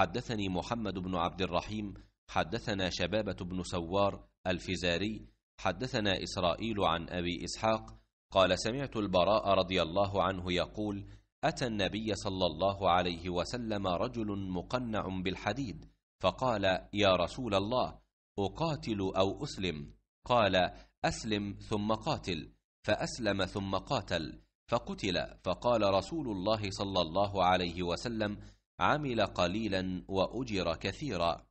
حدثني محمد بن عبد الرحيم حدثنا شبابة بن سوار الفزاري حدثنا إسرائيل عن أبي إسحاق قال سمعت البراء رضي الله عنه يقول أتى النبي صلى الله عليه وسلم رجل مقنع بالحديد فقال يا رسول الله أقاتل أو أسلم قال أسلم ثم قاتل فأسلم ثم قاتل فقتل فقال رسول الله صلى الله عليه وسلم عمل قليلا وأجر كثيرا